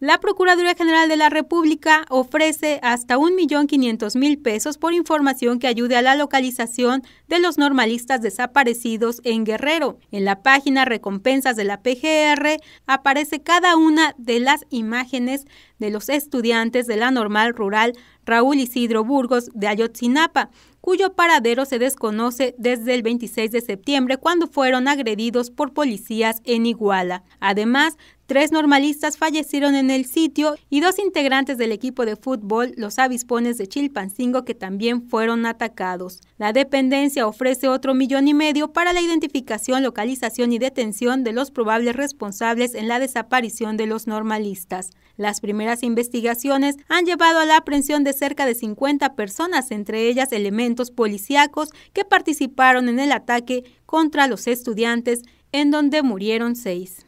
La Procuraduría General de la República ofrece hasta 1.500.000 pesos por información que ayude a la localización de los normalistas desaparecidos en Guerrero. En la página Recompensas de la PGR aparece cada una de las imágenes de los estudiantes de la normal rural Raúl Isidro Burgos de Ayotzinapa, cuyo paradero se desconoce desde el 26 de septiembre cuando fueron agredidos por policías en Iguala. Además, Tres normalistas fallecieron en el sitio y dos integrantes del equipo de fútbol, los avispones de Chilpancingo, que también fueron atacados. La dependencia ofrece otro millón y medio para la identificación, localización y detención de los probables responsables en la desaparición de los normalistas. Las primeras investigaciones han llevado a la aprehensión de cerca de 50 personas, entre ellas elementos policíacos que participaron en el ataque contra los estudiantes, en donde murieron seis.